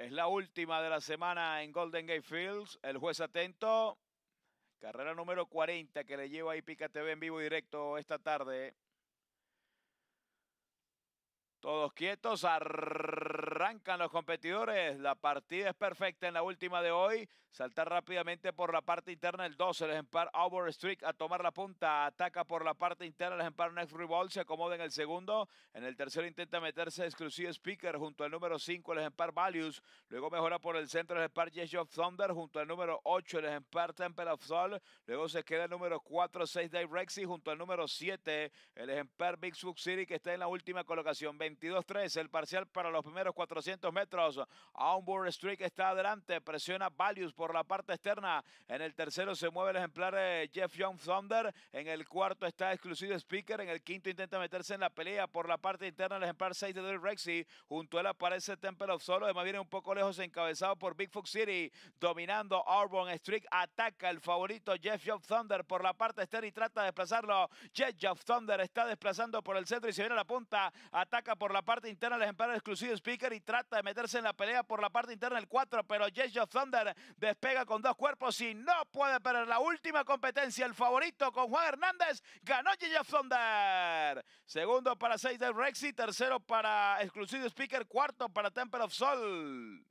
Es la última de la semana en Golden Gate Fields. El juez atento. Carrera número 40 que le lleva ahí Pica TV en vivo y directo esta tarde. Todos quietos. Arrancan los competidores. La partida es perfecta en la última de hoy. Saltar rápidamente por la parte interna el 12. El ejemplar Overstreak a tomar la punta. Ataca por la parte interna el ejemplar Next Revolt. Se acomoda en el segundo. En el tercero intenta meterse Exclusive Speaker junto al número 5, el ejemplar Values. Luego mejora por el centro el ejemplar Yes Thunder junto al número 8, el ejemplar Temple of Sol. Luego se queda el número 4, 6 Rexy junto al número 7, el ejemplar Big Sub City que está en la última colocación. 22-3 el parcial para los primeros cuatro 400 metros. Onboard Street está adelante, presiona Valius por la parte externa. En el tercero se mueve el ejemplar Jeff Young Thunder. En el cuarto está Exclusive Speaker. En el quinto intenta meterse en la pelea por la parte interna el ejemplar 6 de Rexy. Junto a él aparece Temple of Solo. Además viene un poco lejos encabezado por Big Fox City. Dominando Auburn Street... Ataca el favorito Jeff Young Thunder por la parte externa y trata de desplazarlo. Jeff Young Thunder está desplazando por el centro y se viene a la punta. Ataca por la parte interna el ejemplar Exclusive Speaker trata de meterse en la pelea por la parte interna el 4, pero J.J. Thunder despega con dos cuerpos y no puede perder la última competencia. El favorito con Juan Hernández ganó J.J. Thunder. Segundo para 6 de Rexy, tercero para Exclusive Speaker, cuarto para Temple of Soul.